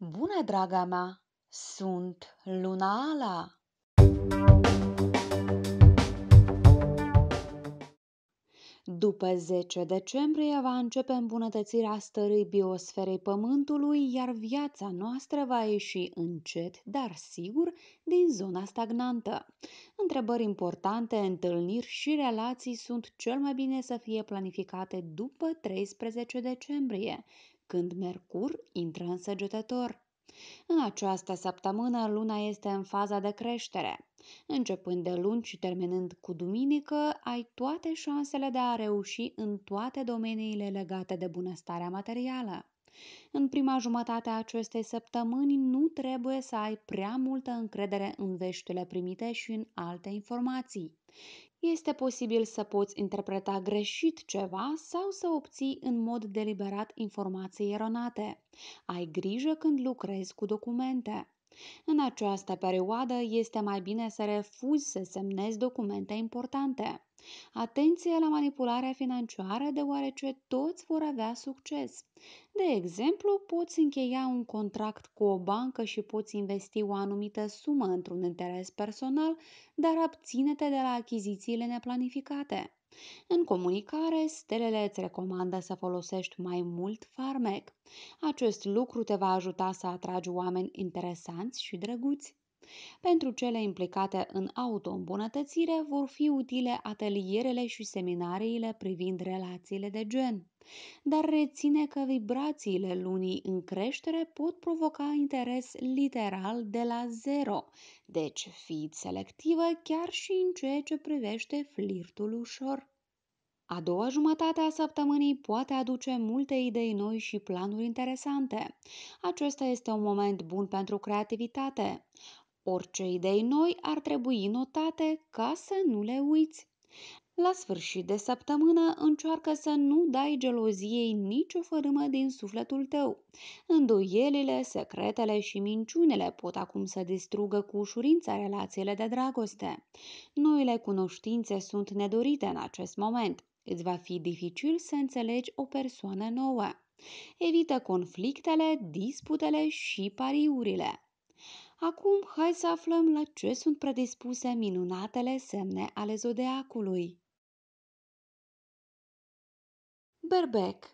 Bună, draga mea! Sunt Luna Ala! După 10 decembrie va începe îmbunătățirea stării biosferei Pământului, iar viața noastră va ieși încet, dar sigur, din zona stagnantă. Întrebări importante, întâlniri și relații sunt cel mai bine să fie planificate după 13 decembrie, când Mercur intră în săgetător. În această săptămână, luna este în faza de creștere. Începând de luni și terminând cu duminică, ai toate șansele de a reuși în toate domeniile legate de bunăstarea materială. În prima jumătate a acestei săptămâni nu trebuie să ai prea multă încredere în veștile primite și în alte informații este posibil să poți interpreta greșit ceva sau să obții în mod deliberat informații eronate. Ai grijă când lucrezi cu documente. În această perioadă este mai bine să refuzi să semnezi documente importante. Atenție la manipularea financiară, deoarece toți vor avea succes. De exemplu, poți încheia un contract cu o bancă și poți investi o anumită sumă într-un interes personal, dar abține-te de la achizițiile neplanificate. În comunicare, stelele îți recomandă să folosești mai mult farmec. Acest lucru te va ajuta să atragi oameni interesanți și drăguți. Pentru cele implicate în autoîmbunătățire vor fi utile atelierele și seminariile privind relațiile de gen. Dar reține că vibrațiile lunii în creștere pot provoca interes literal de la zero, deci fiți selectivă chiar și în ceea ce privește flirtul ușor. A doua jumătate a săptămânii poate aduce multe idei noi și planuri interesante. Acesta este un moment bun pentru creativitate. Orice idei noi ar trebui notate ca să nu le uiți. La sfârșit de săptămână încearcă să nu dai geloziei nicio fărâmă din sufletul tău. Îndoielile, secretele și minciunile pot acum să distrugă cu ușurință relațiile de dragoste. Noile cunoștințe sunt nedorite în acest moment. Îți va fi dificil să înțelegi o persoană nouă. Evită conflictele, disputele și pariurile. Acum hai să aflăm la ce sunt predispuse minunatele semne ale zodiacului. Berbec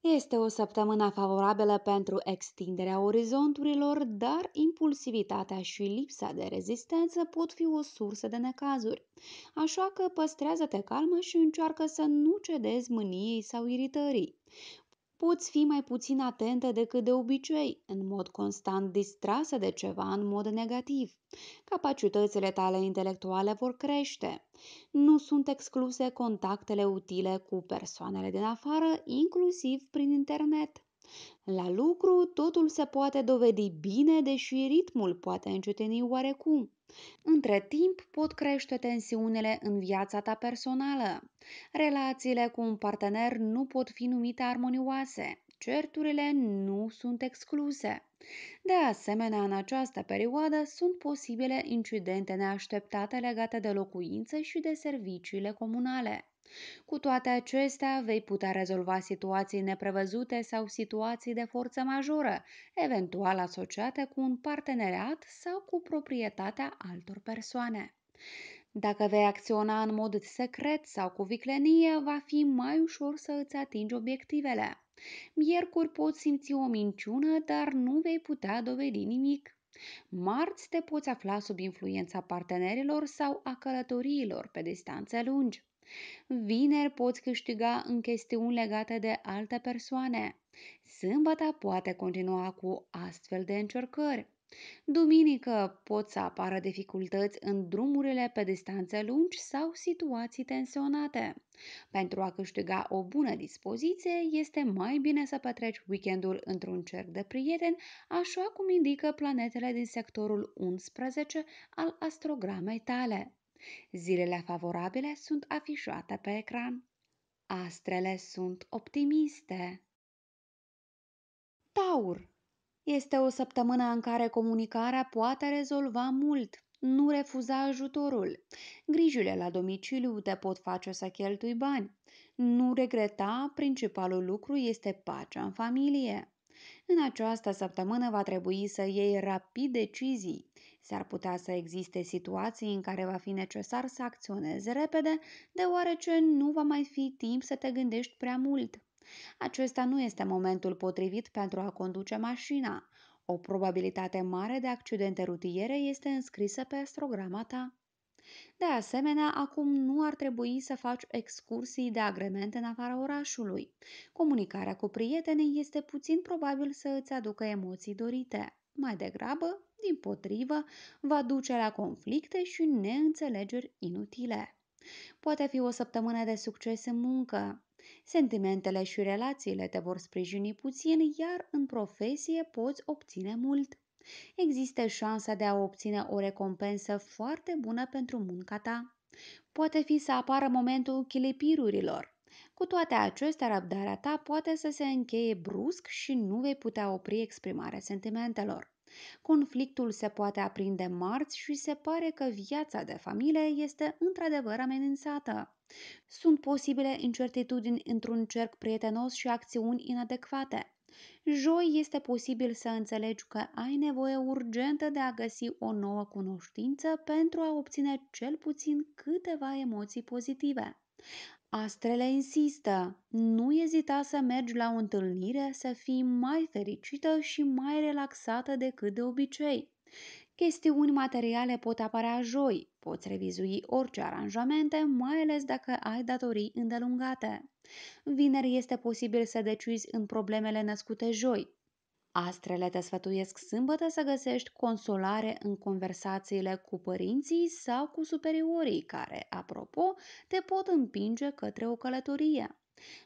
este o săptămână favorabilă pentru extinderea orizonturilor, dar impulsivitatea și lipsa de rezistență pot fi o sursă de necazuri. Așa că păstrează-te calmă și încearcă să nu cedezi mâniei sau iritării. Poți fi mai puțin atentă decât de obicei, în mod constant distrasă de ceva în mod negativ. Capacitățile tale intelectuale vor crește. Nu sunt excluse contactele utile cu persoanele din afară, inclusiv prin internet. La lucru, totul se poate dovedi bine, deși ritmul poate încetini oarecum. Între timp pot crește tensiunile în viața ta personală. Relațiile cu un partener nu pot fi numite armonioase. Certurile nu sunt excluse. De asemenea, în această perioadă sunt posibile incidente neașteptate legate de locuințe și de serviciile comunale. Cu toate acestea, vei putea rezolva situații neprevăzute sau situații de forță majoră, eventual asociate cu un parteneriat sau cu proprietatea altor persoane. Dacă vei acționa în mod secret sau cu viclenie, va fi mai ușor să îți atingi obiectivele. Miercuri poți simți o minciună, dar nu vei putea dovedi nimic. Marți te poți afla sub influența partenerilor sau a călătoriilor pe distanțe lungi. Vineri poți câștiga în chestiuni legate de alte persoane. Sâmbăta poate continua cu astfel de încercări. Duminică pot să apară dificultăți în drumurile pe distanțe lungi sau situații tensionate. Pentru a câștiga o bună dispoziție, este mai bine să petreci weekendul într-un cerc de prieteni, așa cum indică planetele din sectorul 11 al astrogramei tale. Zilele favorabile sunt afișate pe ecran. Astrele sunt optimiste. Taur Este o săptămână în care comunicarea poate rezolva mult. Nu refuza ajutorul. Grijile la domiciliu te pot face să cheltui bani. Nu regreta, principalul lucru este pacea în familie. În această săptămână va trebui să iei rapid decizii. S-ar putea să existe situații în care va fi necesar să acționezi repede, deoarece nu va mai fi timp să te gândești prea mult. Acesta nu este momentul potrivit pentru a conduce mașina. O probabilitate mare de accidente rutiere este înscrisă pe astrograma ta. De asemenea, acum nu ar trebui să faci excursii de agrement în afara orașului. Comunicarea cu prietenii este puțin probabil să îți aducă emoții dorite. Mai degrabă, din potrivă, va duce la conflicte și neînțelegeri inutile. Poate fi o săptămână de succes în muncă. Sentimentele și relațiile te vor sprijini puțin, iar în profesie poți obține mult. Există șansa de a obține o recompensă foarte bună pentru munca ta. Poate fi să apară momentul chilipirurilor. Cu toate acestea, răbdarea ta poate să se încheie brusc și nu vei putea opri exprimarea sentimentelor. Conflictul se poate aprinde marți și se pare că viața de familie este într-adevăr amenințată. Sunt posibile incertitudini într-un cerc prietenos și acțiuni inadecvate. Joi este posibil să înțelegi că ai nevoie urgentă de a găsi o nouă cunoștință pentru a obține cel puțin câteva emoții pozitive. Astrele insistă, nu ezita să mergi la o întâlnire să fii mai fericită și mai relaxată decât de obicei. Chestiuni materiale pot apărea joi, poți revizui orice aranjamente, mai ales dacă ai datorii îndelungate. Vineri este posibil să decizi în problemele născute joi. Astrele te sfătuiesc sâmbătă să găsești consolare în conversațiile cu părinții sau cu superiorii care, apropo, te pot împinge către o călătorie.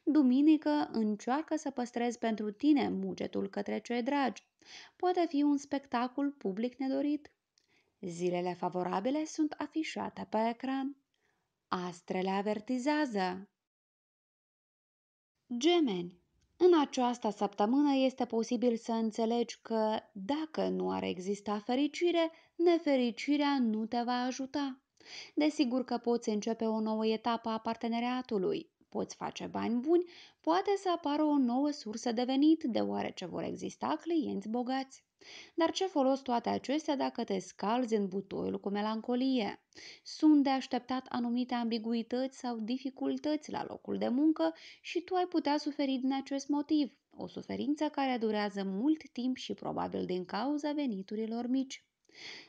Duminică încearcă să păstrezi pentru tine mugetul către cei dragi. Poate fi un spectacol public nedorit. Zilele favorabile sunt afișate pe ecran. Astrele avertizează. Gemeni în această săptămână este posibil să înțelegi că, dacă nu ar exista fericire, nefericirea nu te va ajuta. Desigur că poți începe o nouă etapă a parteneriatului poți face bani buni, poate să apară o nouă sursă de venit, deoarece vor exista clienți bogați. Dar ce folos toate acestea dacă te scalzi în butoiul cu melancolie? Sunt de așteptat anumite ambiguități sau dificultăți la locul de muncă și tu ai putea suferi din acest motiv, o suferință care durează mult timp și probabil din cauza veniturilor mici.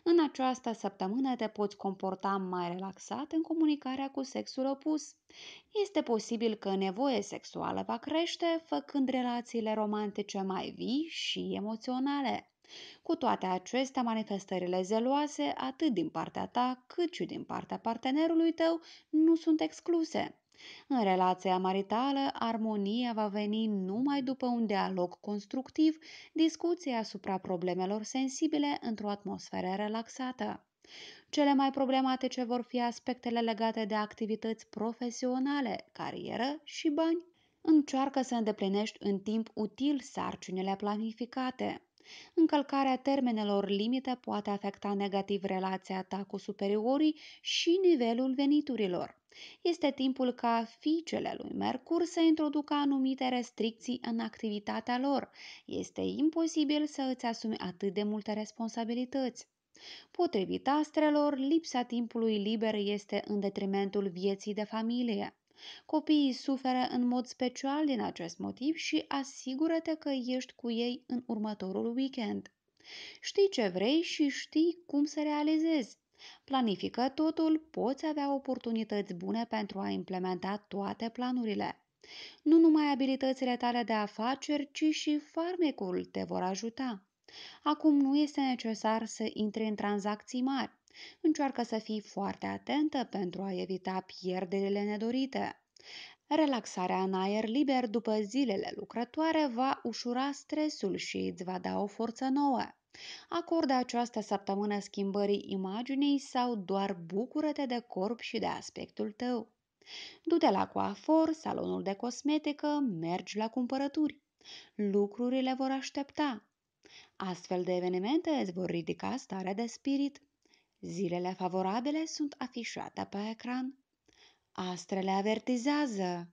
În această săptămână te poți comporta mai relaxat în comunicarea cu sexul opus. Este posibil că nevoie sexuală va crește, făcând relațiile romantice mai vii și emoționale. Cu toate acestea, manifestările zeloase, atât din partea ta, cât și din partea partenerului tău, nu sunt excluse. În relația maritală, armonia va veni numai după un dialog constructiv, discuție asupra problemelor sensibile într-o atmosferă relaxată. Cele mai problematice vor fi aspectele legate de activități profesionale, carieră și bani. Încearcă să îndeplinești în timp util sarcinile planificate. Încălcarea termenelor limite poate afecta negativ relația ta cu superiorii și nivelul veniturilor. Este timpul ca fiicele lui Mercur să introducă anumite restricții în activitatea lor. Este imposibil să îți asumi atât de multe responsabilități. Potrivit astrelor, lipsa timpului liber este în detrimentul vieții de familie. Copiii suferă în mod special din acest motiv și asigură-te că ești cu ei în următorul weekend. Știi ce vrei și știi cum să realizezi. Planifică totul, poți avea oportunități bune pentru a implementa toate planurile. Nu numai abilitățile tale de afaceri, ci și farmecul te vor ajuta. Acum nu este necesar să intri în tranzacții mari. Încearcă să fii foarte atentă pentru a evita pierderile nedorite. Relaxarea în aer liber după zilele lucrătoare va ușura stresul și îți va da o forță nouă. Acordă această săptămână schimbării imaginei sau doar bucură-te de corp și de aspectul tău? Du-te la coafor, salonul de cosmetică, mergi la cumpărături. Lucrurile vor aștepta. Astfel de evenimente îți vor ridica starea de spirit. Zilele favorabile sunt afișate pe ecran. Astrele avertizează.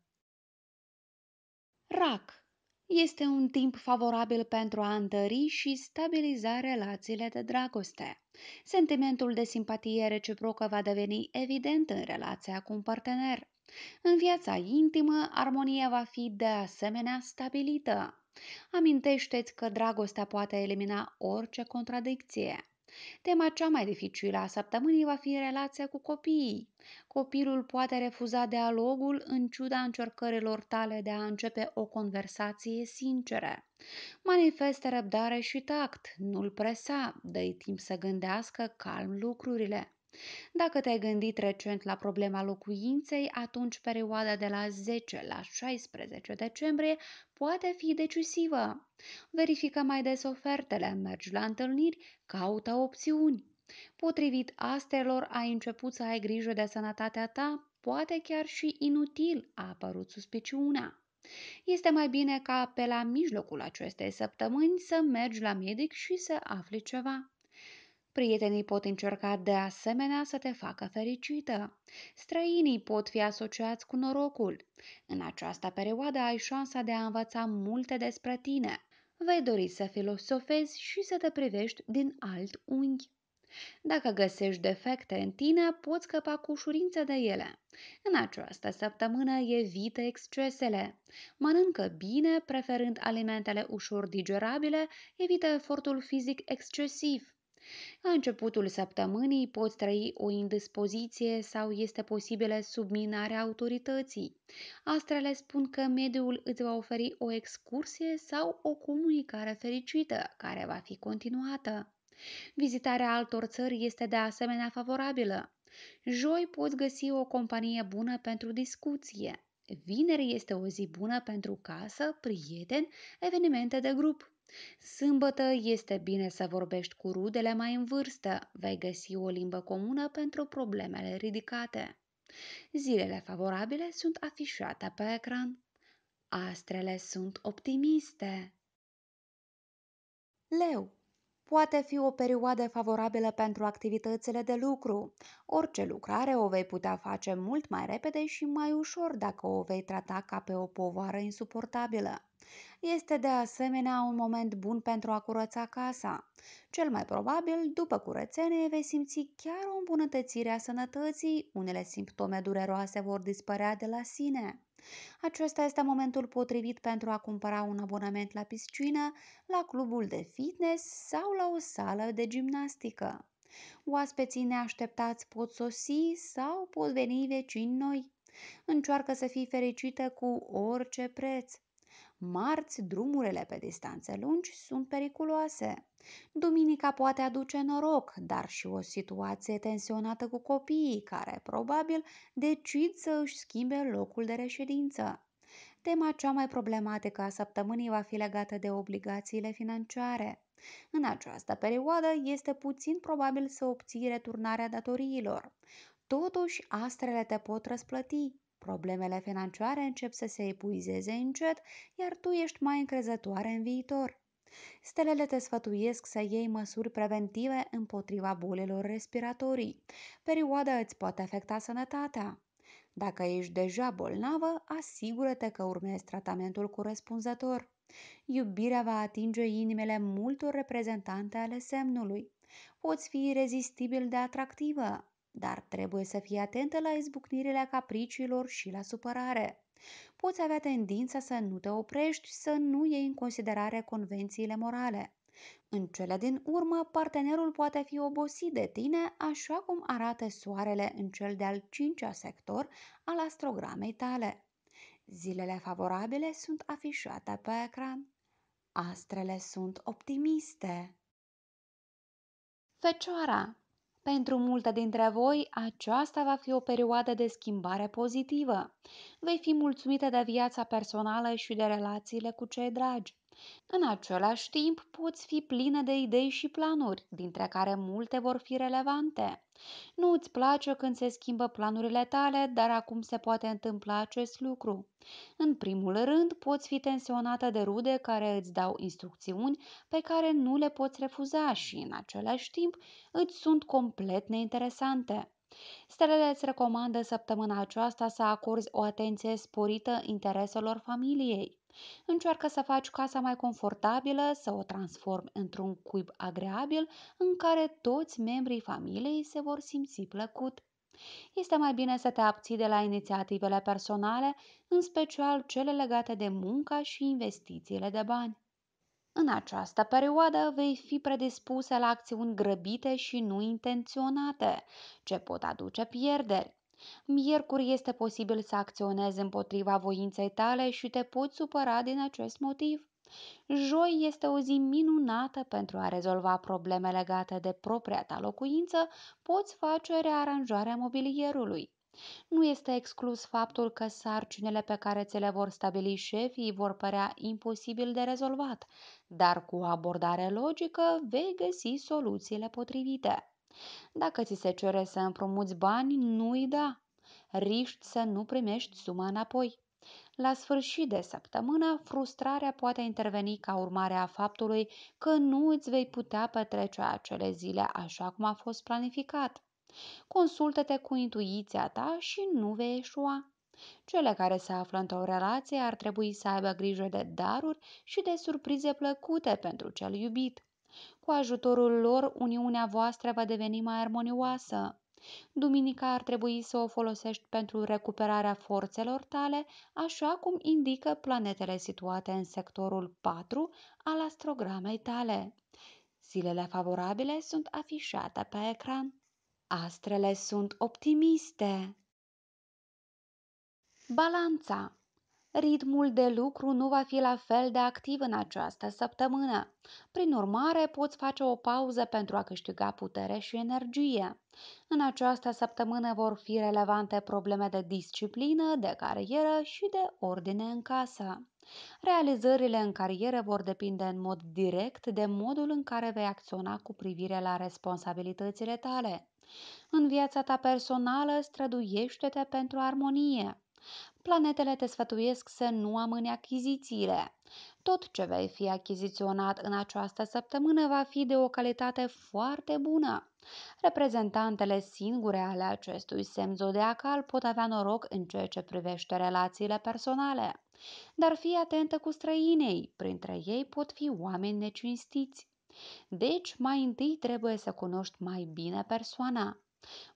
Rac este un timp favorabil pentru a întări și stabiliza relațiile de dragoste. Sentimentul de simpatie reciprocă va deveni evident în relația cu un partener. În viața intimă, armonia va fi de asemenea stabilită. Amintește-ți că dragostea poate elimina orice contradicție. Tema cea mai dificilă a săptămânii va fi relația cu copiii. Copilul poate refuza dialogul în ciuda încercărilor tale de a începe o conversație sinceră. Manifestă răbdare și tact, nu-l presa, dă-i timp să gândească calm lucrurile. Dacă te-ai gândit recent la problema locuinței, atunci perioada de la 10 la 16 decembrie poate fi decisivă. Verifică mai des ofertele, mergi la întâlniri, caută opțiuni. Potrivit astelor, ai început să ai grijă de sănătatea ta, poate chiar și inutil a apărut suspiciunea. Este mai bine ca pe la mijlocul acestei săptămâni să mergi la medic și să afli ceva. Prietenii pot încerca de asemenea să te facă fericită. Străinii pot fi asociați cu norocul. În această perioadă ai șansa de a învăța multe despre tine. Vei dori să filosofezi și să te privești din alt unghi. Dacă găsești defecte în tine, poți scăpa cu ușurință de ele. În această săptămână evită excesele. Mănâncă bine, preferând alimentele ușor digerabile, evită efortul fizic excesiv. La începutul săptămânii poți trăi o indispoziție sau este posibilă subminarea autorității. Astrele spun că mediul îți va oferi o excursie sau o comunicare fericită, care va fi continuată. Vizitarea altor țări este de asemenea favorabilă. Joi poți găsi o companie bună pentru discuție. Vineri este o zi bună pentru casă, prieteni, evenimente de grup. Sâmbătă este bine să vorbești cu rudele mai în vârstă, vei găsi o limbă comună pentru problemele ridicate. Zilele favorabile sunt afișate pe ecran. Astrele sunt optimiste. Leu Poate fi o perioadă favorabilă pentru activitățile de lucru. Orice lucrare o vei putea face mult mai repede și mai ușor dacă o vei trata ca pe o povară insuportabilă. Este de asemenea un moment bun pentru a curăța casa. Cel mai probabil, după curățenie, vei simți chiar o îmbunătățire a sănătății, unele simptome dureroase vor dispărea de la sine. Acesta este momentul potrivit pentru a cumpăra un abonament la piscină, la clubul de fitness sau la o sală de gimnastică. Oaspeții neașteptați pot sosi sau pot veni vecini noi. Încearcă să fii fericită cu orice preț. Marți, drumurile pe distanțe lungi sunt periculoase. Duminica poate aduce noroc, dar și o situație tensionată cu copiii, care probabil decid să își schimbe locul de reședință. Tema cea mai problematică a săptămânii va fi legată de obligațiile financiare. În această perioadă este puțin probabil să obții returnarea datoriilor. Totuși, astrele te pot răsplăti, Problemele financiare încep să se epuizeze încet, iar tu ești mai încrezătoare în viitor. Stelele te sfătuiesc să iei măsuri preventive împotriva bolilor respiratorii. Perioada îți poate afecta sănătatea. Dacă ești deja bolnavă, asigură-te că urmezi tratamentul corespunzător. Iubirea va atinge inimile multor reprezentante ale semnului. Poți fi irezistibil de atractivă, dar trebuie să fii atentă la izbucnirile capriciilor și la supărare. Poți avea tendința să nu te oprești, să nu iei în considerare convențiile morale. În cele din urmă, partenerul poate fi obosit de tine, așa cum arată soarele în cel de-al cincea sector al astrogramei tale. Zilele favorabile sunt afișate pe ecran. Astrele sunt optimiste. Fecioara pentru multe dintre voi, aceasta va fi o perioadă de schimbare pozitivă. Vei fi mulțumită de viața personală și de relațiile cu cei dragi. În același timp, poți fi plină de idei și planuri, dintre care multe vor fi relevante. Nu îți place când se schimbă planurile tale, dar acum se poate întâmpla acest lucru. În primul rând, poți fi tensionată de rude care îți dau instrucțiuni pe care nu le poți refuza și, în același timp, îți sunt complet neinteresante. Stelele îți recomandă săptămâna aceasta să acorzi o atenție sporită intereselor familiei. Încearcă să faci casa mai confortabilă, să o transformi într-un cuib agreabil în care toți membrii familiei se vor simți plăcut. Este mai bine să te abții de la inițiativele personale, în special cele legate de munca și investițiile de bani. În această perioadă vei fi predispusă la acțiuni grăbite și nu intenționate, ce pot aduce pierderi. Miercuri este posibil să acționezi împotriva voinței tale și te poți supăra din acest motiv. Joi este o zi minunată pentru a rezolva probleme legate de propria ta locuință, poți face rearanjarea mobilierului. Nu este exclus faptul că sarcinile pe care ți le vor stabili șefii vor părea imposibil de rezolvat, dar cu o abordare logică vei găsi soluțiile potrivite. Dacă ți se cere să împrumuți bani, nu-i da. Riști să nu primești suma înapoi. La sfârșit de săptămână, frustrarea poate interveni ca urmare a faptului că nu îți vei putea petrece acele zile așa cum a fost planificat. Consultă-te cu intuiția ta și nu vei eșua. Cele care se află într-o relație ar trebui să aibă grijă de daruri și de surprize plăcute pentru cel iubit. Cu ajutorul lor, uniunea voastră va deveni mai armonioasă. Duminica ar trebui să o folosești pentru recuperarea forțelor tale, așa cum indică planetele situate în sectorul 4 al astrogramei tale. Zilele favorabile sunt afișate pe ecran. Astrele sunt optimiste. Balanța ritmul de lucru nu va fi la fel de activ în această săptămână. Prin urmare, poți face o pauză pentru a câștiga putere și energie. În această săptămână vor fi relevante probleme de disciplină, de carieră și de ordine în casă. Realizările în carieră vor depinde în mod direct de modul în care vei acționa cu privire la responsabilitățile tale. În viața ta personală, străduiește-te pentru armonie. Planetele te sfătuiesc să nu amâni achizițiile. Tot ce vei fi achiziționat în această săptămână va fi de o calitate foarte bună. Reprezentantele singure ale acestui semn zodiacal pot avea noroc în ceea ce privește relațiile personale. Dar fii atentă cu străinei, printre ei pot fi oameni necinstiți. Deci, mai întâi trebuie să cunoști mai bine persoana.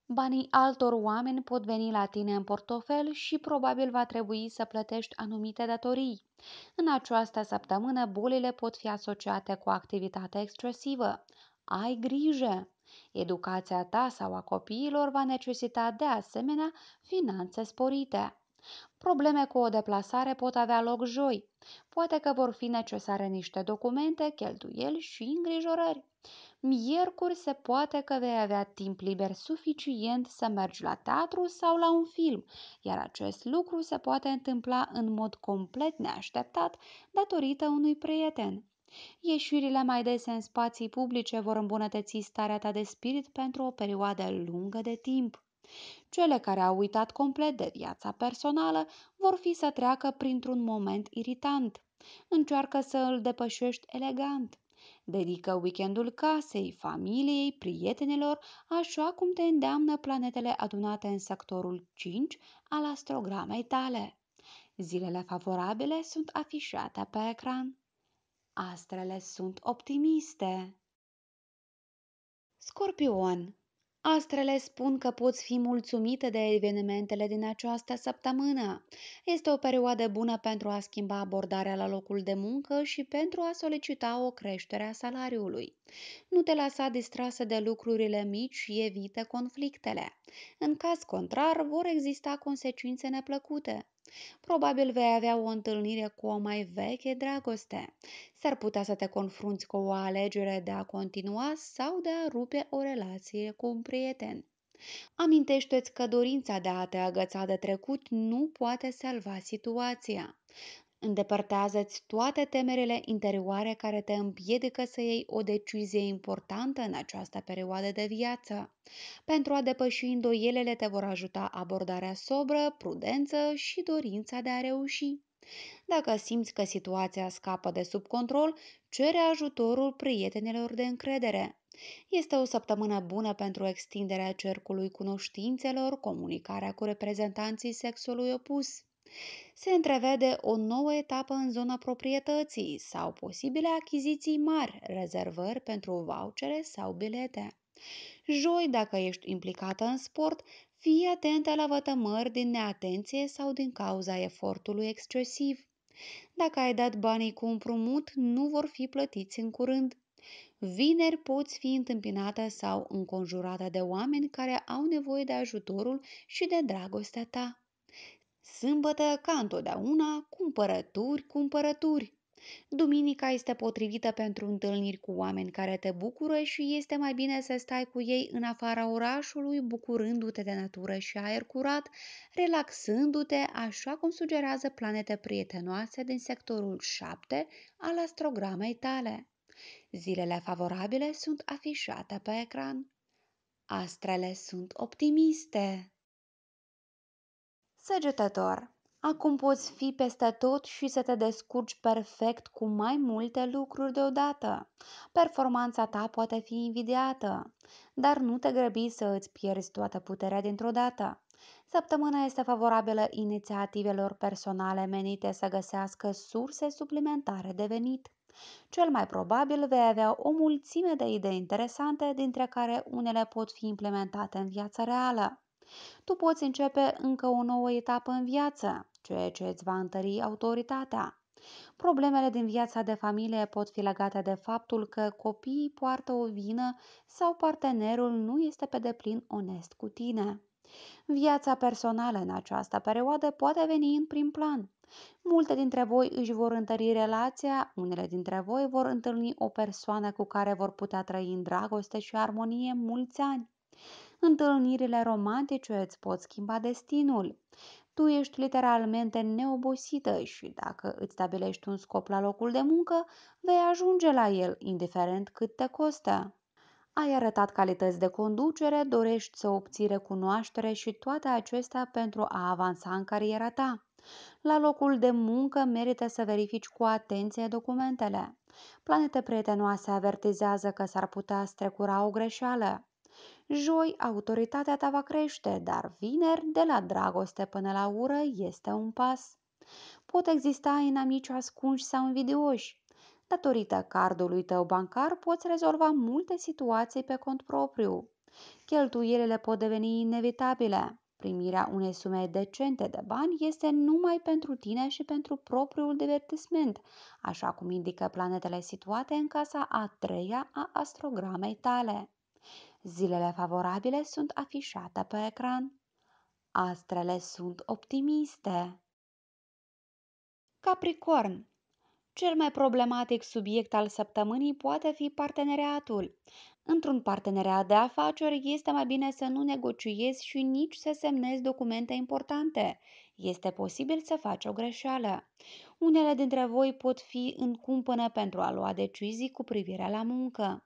Banii altor oameni pot veni la tine în portofel și probabil va trebui să plătești anumite datorii. În această săptămână, bolile pot fi asociate cu activitate excesivă. Ai grijă! Educația ta sau a copiilor va necesita de asemenea finanțe sporite. Probleme cu o deplasare pot avea loc joi. Poate că vor fi necesare niște documente, cheltuieli și îngrijorări. Miercuri se poate că vei avea timp liber suficient să mergi la teatru sau la un film, iar acest lucru se poate întâmpla în mod complet neașteptat datorită unui prieten. Ieșirile mai dese în spații publice vor îmbunătăți starea ta de spirit pentru o perioadă lungă de timp. Cele care au uitat complet de viața personală vor fi să treacă printr-un moment iritant. Încearcă să îl depășești elegant. Dedică weekendul casei, familiei, prietenilor, așa cum te îndeamnă planetele adunate în sectorul 5 al astrogramei tale. Zilele favorabile sunt afișate pe ecran. Astrele sunt optimiste. Scorpion Astrele spun că poți fi mulțumită de evenimentele din această săptămână. Este o perioadă bună pentru a schimba abordarea la locul de muncă și pentru a solicita o creștere a salariului. Nu te lasa distrasă de lucrurile mici și evită conflictele. În caz contrar, vor exista consecințe neplăcute. Probabil vei avea o întâlnire cu o mai veche dragoste. S-ar putea să te confrunți cu o alegere de a continua sau de a rupe o relație cu un prieten. Amintește-ți că dorința de a te agăța de trecut nu poate salva situația. Îndepărtează-ți toate temerile interioare care te împiedică să iei o decizie importantă în această perioadă de viață. Pentru a depăși îndoielele te vor ajuta abordarea sobră, prudență și dorința de a reuși. Dacă simți că situația scapă de sub control, cere ajutorul prietenilor de încredere. Este o săptămână bună pentru extinderea cercului cunoștințelor, comunicarea cu reprezentanții sexului opus se întrevede o nouă etapă în zona proprietății sau posibile achiziții mari, rezervări pentru vouchere sau bilete. Joi, dacă ești implicată în sport, fii atentă la vătămări din neatenție sau din cauza efortului excesiv. Dacă ai dat banii cu împrumut, nu vor fi plătiți în curând. Vineri poți fi întâmpinată sau înconjurată de oameni care au nevoie de ajutorul și de dragostea ta. Sâmbătă, ca întotdeauna, cumpărături, cumpărături. Duminica este potrivită pentru întâlniri cu oameni care te bucură și este mai bine să stai cu ei în afara orașului, bucurându-te de natură și aer curat, relaxându-te, așa cum sugerează planete prietenoase din sectorul 7 al astrogramei tale. Zilele favorabile sunt afișate pe ecran. Astrele sunt optimiste. Săgetător, acum poți fi peste tot și să te descurci perfect cu mai multe lucruri deodată. Performanța ta poate fi invidiată, dar nu te grăbi să îți pierzi toată puterea dintr-o dată. Săptămâna este favorabilă inițiativelor personale menite să găsească surse suplimentare de venit. Cel mai probabil vei avea o mulțime de idei interesante, dintre care unele pot fi implementate în viața reală tu poți începe încă o nouă etapă în viață, ceea ce îți va întări autoritatea. Problemele din viața de familie pot fi legate de faptul că copiii poartă o vină sau partenerul nu este pe deplin onest cu tine. Viața personală în această perioadă poate veni în prim plan. Multe dintre voi își vor întări relația, unele dintre voi vor întâlni o persoană cu care vor putea trăi în dragoste și armonie mulți ani întâlnirile romantice îți pot schimba destinul. Tu ești literalmente neobosită și dacă îți stabilești un scop la locul de muncă, vei ajunge la el, indiferent cât te costă. Ai arătat calități de conducere, dorești să obții recunoaștere și toate acestea pentru a avansa în cariera ta. La locul de muncă merită să verifici cu atenție documentele. Planete prietenoase avertizează că s-ar putea strecura o greșeală. Joi, autoritatea ta va crește, dar vineri, de la dragoste până la ură, este un pas. Pot exista inamici ascunși sau invidioși. Datorită cardului tău bancar poți rezolva multe situații pe cont propriu. Cheltuielile pot deveni inevitabile. Primirea unei sume decente de bani este numai pentru tine și pentru propriul divertisment, așa cum indică planetele situate în casa a treia a astrogramei tale. Zilele favorabile sunt afișate pe ecran. Astrele sunt optimiste. Capricorn cel mai problematic subiect al săptămânii poate fi parteneriatul. Într-un parteneriat de afaceri este mai bine să nu negociezi și nici să semnezi documente importante. Este posibil să faci o greșeală. Unele dintre voi pot fi în cumpănă pentru a lua decizii cu privire la muncă.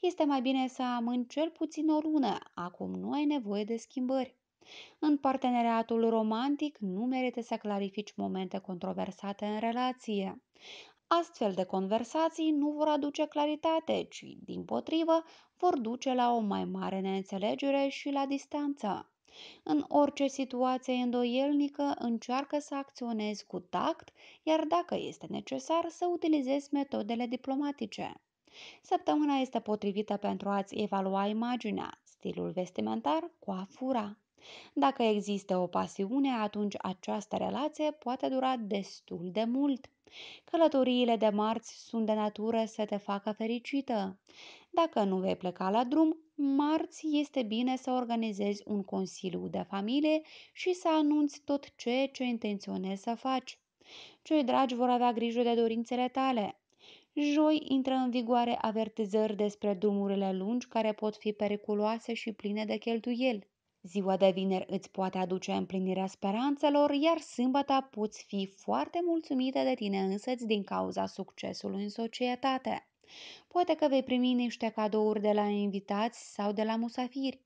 Este mai bine să amân cel puțin o lună, acum nu ai nevoie de schimbări. În parteneriatul romantic nu merită să clarifici momente controversate în relație. Astfel de conversații nu vor aduce claritate, ci, din potrivă, vor duce la o mai mare neînțelegere și la distanță. În orice situație îndoielnică, încearcă să acționezi cu tact, iar dacă este necesar, să utilizezi metodele diplomatice. Săptămâna este potrivită pentru a-ți evalua imaginea, stilul vestimentar, coafura. Dacă există o pasiune, atunci această relație poate dura destul de mult. Călătoriile de marți sunt de natură să te facă fericită. Dacă nu vei pleca la drum, marți este bine să organizezi un consiliu de familie și să anunți tot ceea ce intenționezi să faci. Cei dragi vor avea grijă de dorințele tale. Joi intră în vigoare avertizări despre drumurile lungi care pot fi periculoase și pline de cheltuieli. Ziua de vineri îți poate aduce împlinirea speranțelor, iar sâmbăta poți fi foarte mulțumită de tine însăți din cauza succesului în societate. Poate că vei primi niște cadouri de la invitați sau de la musafiri.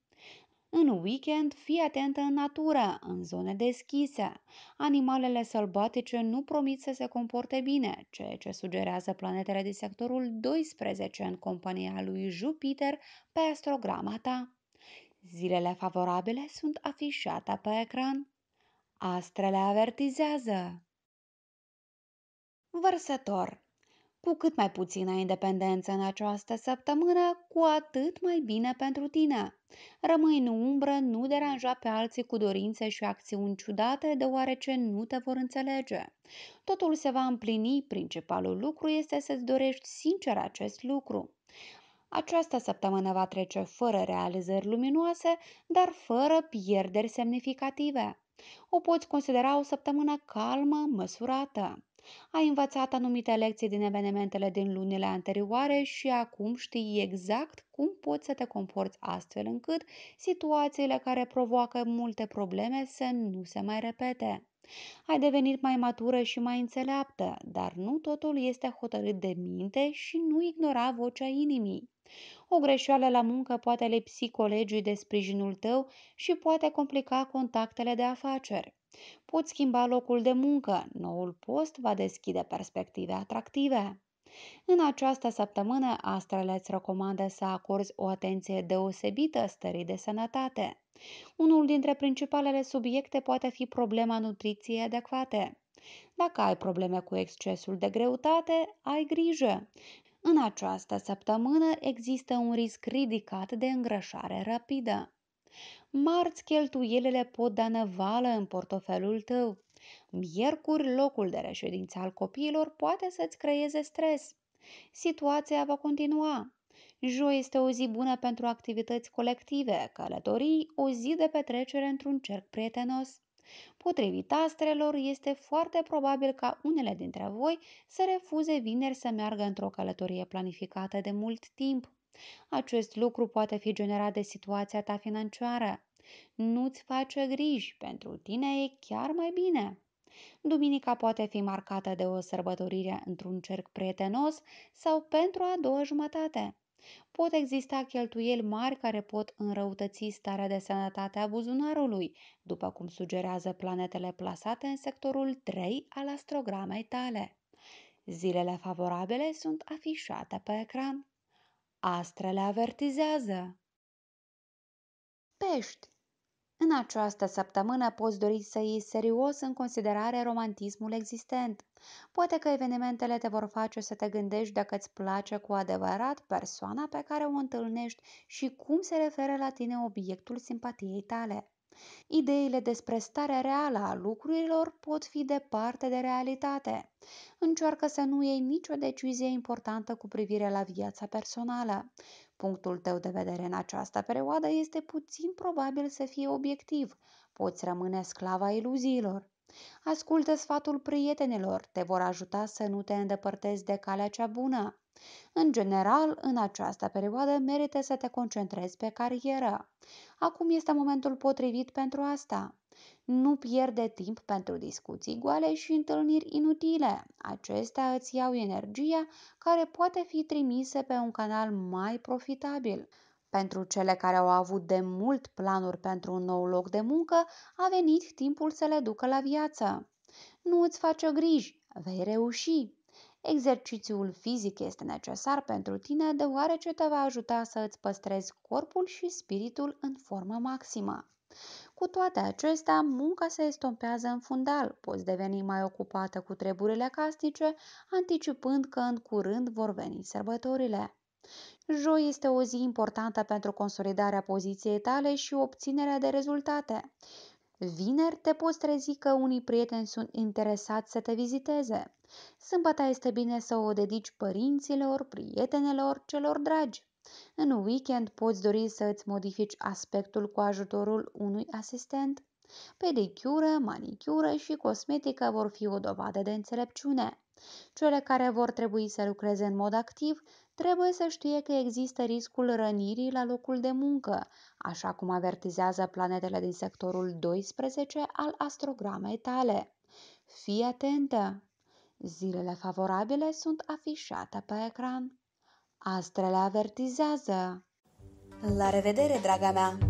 În weekend, fii atentă în natură, în zone deschise. Animalele sălbatice nu promit să se comporte bine, ceea ce sugerează planetele din sectorul 12 în compania lui Jupiter pe astrograma ta. Zilele favorabile sunt afișate pe ecran. Astrele avertizează. Vărsător cu cât mai puțină independență în această săptămână, cu atât mai bine pentru tine. Rămâi în umbră, nu deranja pe alții cu dorințe și acțiuni ciudate, deoarece nu te vor înțelege. Totul se va împlini, principalul lucru este să-ți dorești sincer acest lucru. Această săptămână va trece fără realizări luminoase, dar fără pierderi semnificative. O poți considera o săptămână calmă, măsurată. Ai învățat anumite lecții din evenimentele din lunile anterioare și acum știi exact cum poți să te comporți astfel încât situațiile care provoacă multe probleme să nu se mai repete. Ai devenit mai matură și mai înțeleaptă, dar nu totul este hotărât de minte și nu ignora vocea inimii. O greșeală la muncă poate lipsi colegii de sprijinul tău și poate complica contactele de afaceri. Poți schimba locul de muncă, noul post va deschide perspective atractive. În această săptămână, astrele îți recomandă să acorzi o atenție deosebită stării de sănătate. Unul dintre principalele subiecte poate fi problema nutriției adecvate. Dacă ai probleme cu excesul de greutate, ai grijă. În această săptămână există un risc ridicat de îngrășare rapidă marți cheltuielele pot da năvală în portofelul tău. Miercuri, locul de reședință al copiilor poate să-ți creeze stres. Situația va continua. Joi este o zi bună pentru activități colective, călătorii, o zi de petrecere într-un cerc prietenos. Potrivit astrelor, este foarte probabil ca unele dintre voi să refuze vineri să meargă într-o călătorie planificată de mult timp. Acest lucru poate fi generat de situația ta financiară. Nu-ți face griji, pentru tine e chiar mai bine. Duminica poate fi marcată de o sărbătorire într-un cerc prietenos sau pentru a doua jumătate. Pot exista cheltuieli mari care pot înrăutăți starea de sănătate a buzunarului, după cum sugerează planetele plasate în sectorul 3 al astrogramei tale. Zilele favorabile sunt afișate pe ecran. Astra le avertizează. Pești În această săptămână poți dori să iei serios în considerare romantismul existent. Poate că evenimentele te vor face să te gândești dacă îți place cu adevărat persoana pe care o întâlnești și cum se referă la tine obiectul simpatiei tale. Ideile despre starea reală a lucrurilor pot fi departe de realitate. Încearcă să nu iei nicio decizie importantă cu privire la viața personală. Punctul tău de vedere în această perioadă este puțin probabil să fie obiectiv. Poți rămâne sclava iluziilor. Ascultă sfatul prietenilor, te vor ajuta să nu te îndepărtezi de calea cea bună. În general, în această perioadă merită să te concentrezi pe carieră. Acum este momentul potrivit pentru asta. Nu pierde timp pentru discuții goale și întâlniri inutile. Acestea îți iau energia care poate fi trimisă pe un canal mai profitabil. Pentru cele care au avut de mult planuri pentru un nou loc de muncă, a venit timpul să le ducă la viață. Nu îți face griji, vei reuși. Exercițiul fizic este necesar pentru tine deoarece te va ajuta să îți păstrezi corpul și spiritul în formă maximă. Cu toate acestea, munca se estompează în fundal, poți deveni mai ocupată cu treburile casnice, anticipând că în curând vor veni sărbătorile. Joi este o zi importantă pentru consolidarea poziției tale și obținerea de rezultate. Vineri te poți trezi că unii prieteni sunt interesați să te viziteze. Sâmbăta este bine să o dedici părinților, prietenelor, celor dragi. În weekend poți dori să îți modifici aspectul cu ajutorul unui asistent. Pedicură, manicură și cosmetică vor fi o dovadă de înțelepciune. Cele care vor trebui să lucreze în mod activ trebuie să știe că există riscul rănirii la locul de muncă, așa cum avertizează planetele din sectorul 12 al astrogramei tale. Fii atentă! Zilele favorabile sunt afișate pe ecran. Astrele avertizează. La revedere, draga mea!